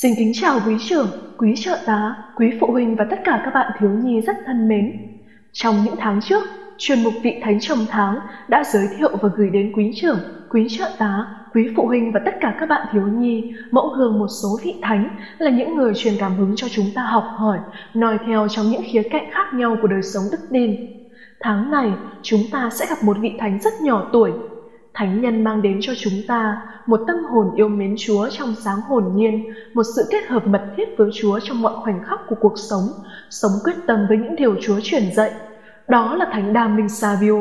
Xin kính chào quý trưởng, quý trợ tá, quý phụ huynh và tất cả các bạn thiếu nhi rất thân mến. Trong những tháng trước, chuyên mục vị thánh trong tháng đã giới thiệu và gửi đến quý trưởng, quý trợ tá, quý phụ huynh và tất cả các bạn thiếu nhi mẫu gương một số vị thánh là những người truyền cảm hứng cho chúng ta học hỏi, noi theo trong những khía cạnh khác nhau của đời sống đức tin. Tháng này, chúng ta sẽ gặp một vị thánh rất nhỏ tuổi, Thánh nhân mang đến cho chúng ta một tâm hồn yêu mến Chúa trong sáng hồn nhiên, một sự kết hợp mật thiết với Chúa trong mọi khoảnh khắc của cuộc sống, sống quyết tâm với những điều Chúa truyền dạy. Đó là Thánh Đa Minh Savio.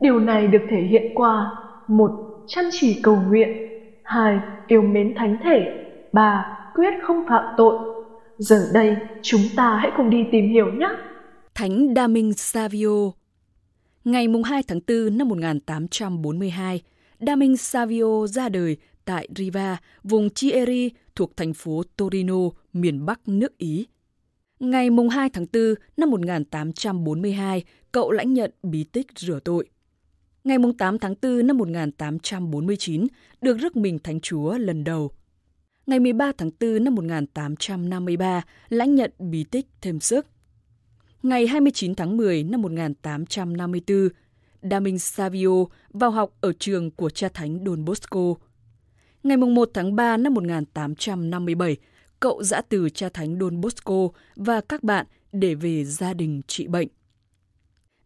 Điều này được thể hiện qua một Chăm chỉ cầu nguyện 2. Yêu mến thánh thể 3. Quyết không phạm tội Giờ đây, chúng ta hãy cùng đi tìm hiểu nhé! Thánh Đa Minh Savio Ngày 2 tháng 4 năm 1842, Daming Savio ra đời tại Riva, vùng Chieri thuộc thành phố Torino, miền Bắc nước Ý. Ngày 2 tháng 4 năm 1842, cậu lãnh nhận bí tích rửa tội. Ngày 8 tháng 4 năm 1849, được rước mình Thánh Chúa lần đầu. Ngày 13 tháng 4 năm 1853, lãnh nhận bí tích thêm sức. Ngày 29 tháng 10 năm 1854, Daming Savio vào học ở trường của cha thánh Don Bosco. Ngày 1 tháng 3 năm 1857, cậu giã từ cha thánh Don Bosco và các bạn để về gia đình trị bệnh.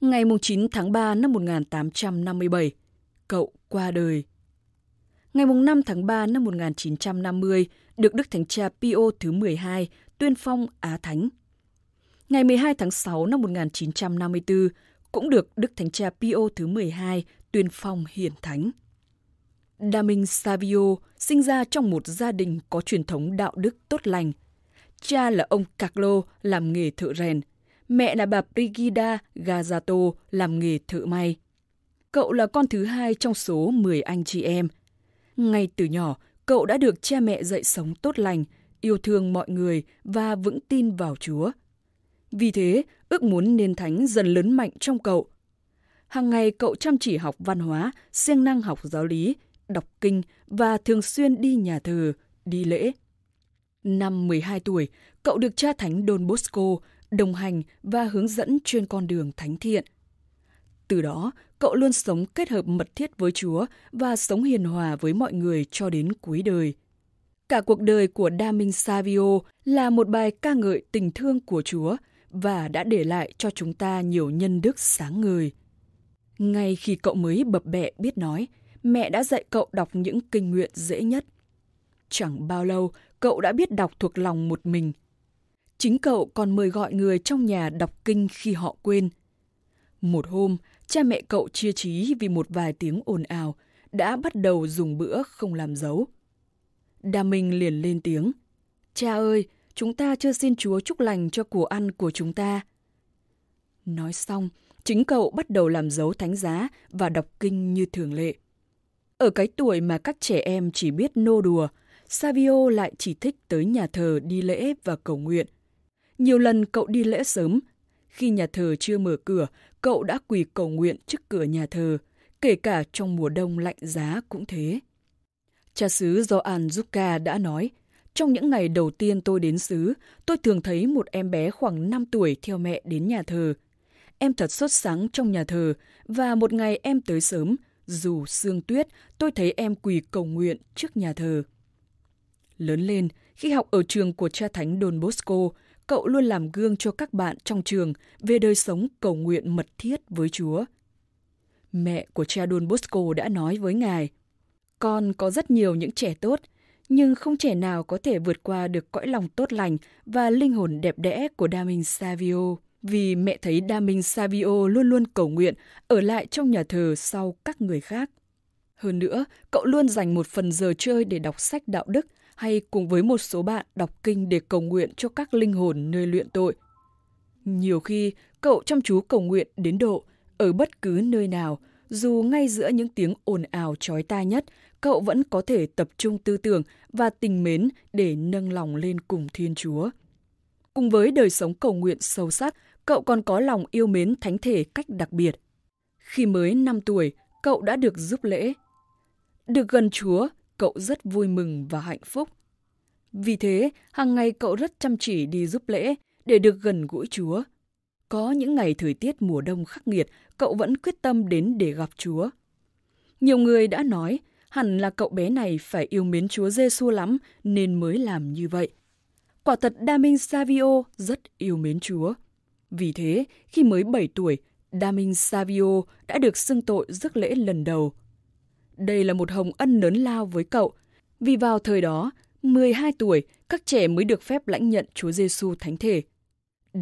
Ngày 9 tháng 3 năm 1857, cậu qua đời. Ngày 5 tháng 3 năm 1950, được Đức Thánh Cha Pio thứ 12 tuyên phong Á Thánh ngày 12 tháng 6 năm 1954, cũng được Đức Thánh Cha Pio thứ 12 tuyên phong hiển thánh. Daming Savio sinh ra trong một gia đình có truyền thống đạo đức tốt lành. Cha là ông Carlo làm nghề thợ rèn, mẹ là bà Brigida Gazzato làm nghề thợ may. Cậu là con thứ hai trong số 10 anh chị em. Ngay từ nhỏ, cậu đã được cha mẹ dạy sống tốt lành, yêu thương mọi người và vững tin vào Chúa – vì thế, ước muốn nên thánh dần lớn mạnh trong cậu. Hàng ngày cậu chăm chỉ học văn hóa, siêng năng học giáo lý, đọc kinh và thường xuyên đi nhà thờ, đi lễ. Năm 12 tuổi, cậu được cha thánh Don Bosco đồng hành và hướng dẫn trên con đường thánh thiện. Từ đó, cậu luôn sống kết hợp mật thiết với Chúa và sống hiền hòa với mọi người cho đến cuối đời. Cả cuộc đời của da Damin Savio là một bài ca ngợi tình thương của Chúa – và đã để lại cho chúng ta nhiều nhân đức sáng người. Ngay khi cậu mới bập bẹ biết nói, mẹ đã dạy cậu đọc những kinh nguyện dễ nhất. Chẳng bao lâu, cậu đã biết đọc thuộc lòng một mình. Chính cậu còn mời gọi người trong nhà đọc kinh khi họ quên. Một hôm, cha mẹ cậu chia trí vì một vài tiếng ồn ào, đã bắt đầu dùng bữa không làm dấu. Đa Minh liền lên tiếng. Cha ơi, chúng ta chưa xin Chúa chúc lành cho của ăn của chúng ta. Nói xong, chính cậu bắt đầu làm dấu thánh giá và đọc kinh như thường lệ. Ở cái tuổi mà các trẻ em chỉ biết nô đùa, Savio lại chỉ thích tới nhà thờ đi lễ và cầu nguyện. Nhiều lần cậu đi lễ sớm, khi nhà thờ chưa mở cửa, cậu đã quỳ cầu nguyện trước cửa nhà thờ, kể cả trong mùa đông lạnh giá cũng thế. Cha xứ Gioan Zucca đã nói, trong những ngày đầu tiên tôi đến xứ, tôi thường thấy một em bé khoảng 5 tuổi theo mẹ đến nhà thờ. Em thật xuất sáng trong nhà thờ và một ngày em tới sớm, dù sương tuyết, tôi thấy em quỳ cầu nguyện trước nhà thờ. Lớn lên, khi học ở trường của cha thánh Don Bosco, cậu luôn làm gương cho các bạn trong trường về đời sống cầu nguyện mật thiết với Chúa. Mẹ của cha Don Bosco đã nói với ngài, con có rất nhiều những trẻ tốt, nhưng không trẻ nào có thể vượt qua được cõi lòng tốt lành và linh hồn đẹp đẽ của đa minh Savio. Vì mẹ thấy đa minh Savio luôn luôn cầu nguyện ở lại trong nhà thờ sau các người khác. Hơn nữa, cậu luôn dành một phần giờ chơi để đọc sách đạo đức hay cùng với một số bạn đọc kinh để cầu nguyện cho các linh hồn nơi luyện tội. Nhiều khi, cậu chăm chú cầu nguyện đến độ, ở bất cứ nơi nào, dù ngay giữa những tiếng ồn ào trói tai nhất, cậu vẫn có thể tập trung tư tưởng và tình mến để nâng lòng lên cùng Thiên Chúa. Cùng với đời sống cầu nguyện sâu sắc, cậu còn có lòng yêu mến thánh thể cách đặc biệt. Khi mới 5 tuổi, cậu đã được giúp lễ. Được gần Chúa, cậu rất vui mừng và hạnh phúc. Vì thế, hàng ngày cậu rất chăm chỉ đi giúp lễ để được gần gũi Chúa, có những ngày thời tiết mùa đông khắc nghiệt, cậu vẫn quyết tâm đến để gặp Chúa. Nhiều người đã nói, hẳn là cậu bé này phải yêu mến Chúa Giêsu lắm nên mới làm như vậy. Quả thật Daming Savio rất yêu mến Chúa. Vì thế, khi mới 7 tuổi, Daming Savio đã được xưng tội rước lễ lần đầu. Đây là một hồng ân lớn lao với cậu, vì vào thời đó, 12 tuổi, các trẻ mới được phép lãnh nhận Chúa Giêsu thánh thể.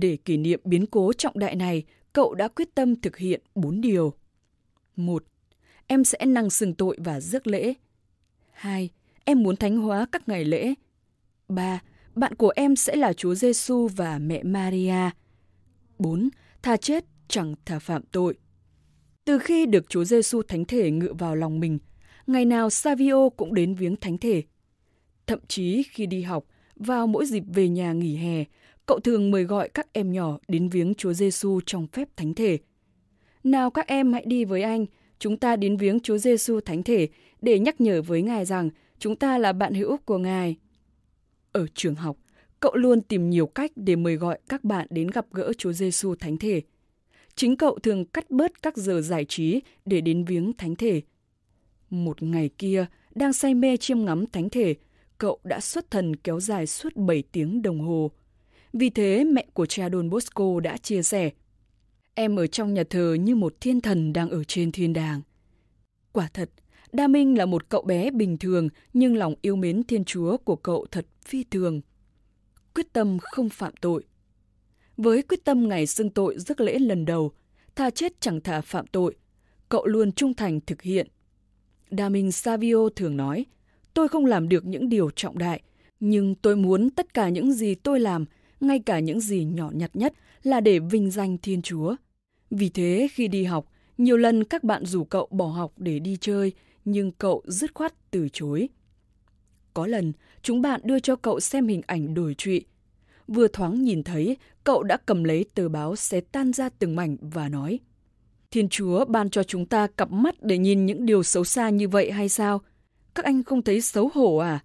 Để kỷ niệm biến cố trọng đại này, cậu đã quyết tâm thực hiện bốn điều. 1. Em sẽ năng sừng tội và rước lễ. 2. Em muốn thánh hóa các ngày lễ. 3. Bạn của em sẽ là Chúa Giêsu và mẹ Maria. 4. Tha chết chẳng thà phạm tội. Từ khi được Chúa Giêsu thánh thể ngự vào lòng mình, ngày nào Savio cũng đến viếng thánh thể. Thậm chí khi đi học, vào mỗi dịp về nhà nghỉ hè, cậu thường mời gọi các em nhỏ đến viếng Chúa Giêsu trong phép thánh thể. Nào các em hãy đi với anh, chúng ta đến viếng Chúa Giêsu thánh thể để nhắc nhở với Ngài rằng chúng ta là bạn hữu của Ngài. Ở trường học, cậu luôn tìm nhiều cách để mời gọi các bạn đến gặp gỡ Chúa Giêsu thánh thể. Chính cậu thường cắt bớt các giờ giải trí để đến viếng thánh thể. Một ngày kia, đang say mê chiêm ngắm thánh thể, cậu đã xuất thần kéo dài suốt 7 tiếng đồng hồ – vì thế, mẹ của cha Don Bosco đã chia sẻ, Em ở trong nhà thờ như một thiên thần đang ở trên thiên đàng. Quả thật, Đa Minh là một cậu bé bình thường nhưng lòng yêu mến Thiên Chúa của cậu thật phi thường. Quyết tâm không phạm tội. Với quyết tâm ngày xưng tội rước lễ lần đầu, tha chết chẳng thà phạm tội, cậu luôn trung thành thực hiện. Đa Minh Savio thường nói, tôi không làm được những điều trọng đại, nhưng tôi muốn tất cả những gì tôi làm ngay cả những gì nhỏ nhặt nhất là để vinh danh Thiên Chúa. Vì thế khi đi học, nhiều lần các bạn rủ cậu bỏ học để đi chơi, nhưng cậu dứt khoát từ chối. Có lần, chúng bạn đưa cho cậu xem hình ảnh đổi trụy. Vừa thoáng nhìn thấy, cậu đã cầm lấy tờ báo xé tan ra từng mảnh và nói Thiên Chúa ban cho chúng ta cặp mắt để nhìn những điều xấu xa như vậy hay sao? Các anh không thấy xấu hổ à?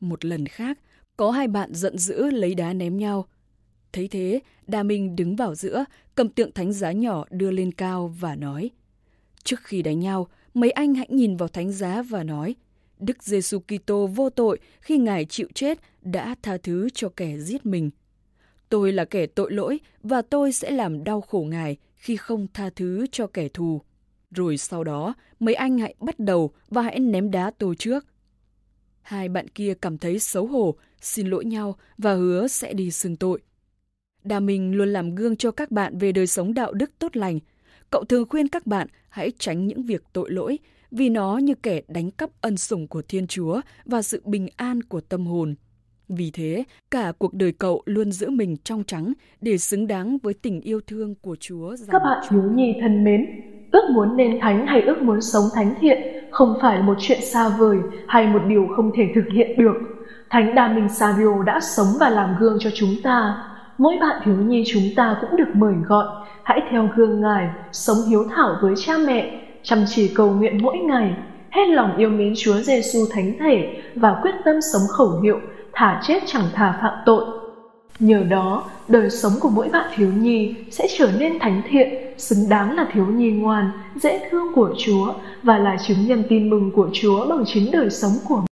Một lần khác, có hai bạn giận dữ lấy đá ném nhau. Thấy thế, Đa Minh đứng vào giữa, cầm tượng thánh giá nhỏ đưa lên cao và nói. Trước khi đánh nhau, mấy anh hãy nhìn vào thánh giá và nói. Đức Giêsu Kitô vô tội khi Ngài chịu chết đã tha thứ cho kẻ giết mình. Tôi là kẻ tội lỗi và tôi sẽ làm đau khổ Ngài khi không tha thứ cho kẻ thù. Rồi sau đó, mấy anh hãy bắt đầu và hãy ném đá tôi trước. Hai bạn kia cảm thấy xấu hổ, xin lỗi nhau và hứa sẽ đi xưng tội. Đà Minh luôn làm gương cho các bạn về đời sống đạo đức tốt lành. Cậu thường khuyên các bạn hãy tránh những việc tội lỗi vì nó như kẻ đánh cắp ân sủng của Thiên Chúa và sự bình an của tâm hồn. Vì thế, cả cuộc đời cậu luôn giữ mình trong trắng để xứng đáng với tình yêu thương của Chúa. Các bạn thiếu nhi thân mến, ước muốn nên thánh hay ước muốn sống thánh thiện không phải một chuyện xa vời hay một điều không thể thực hiện được. Thánh Đa Minh Savio đã sống và làm gương cho chúng ta. Mỗi bạn thiếu nhi chúng ta cũng được mời gọi, hãy theo gương Ngài, sống hiếu thảo với cha mẹ, chăm chỉ cầu nguyện mỗi ngày, hết lòng yêu mến Chúa Giêsu thánh thể và quyết tâm sống khẩu hiệu thả chết chẳng thả phạm tội. Nhờ đó, đời sống của mỗi bạn thiếu nhi sẽ trở nên thánh thiện, xứng đáng là thiếu nhi ngoan, dễ thương của Chúa và là chứng nhân tin mừng của Chúa bằng chính đời sống của mình.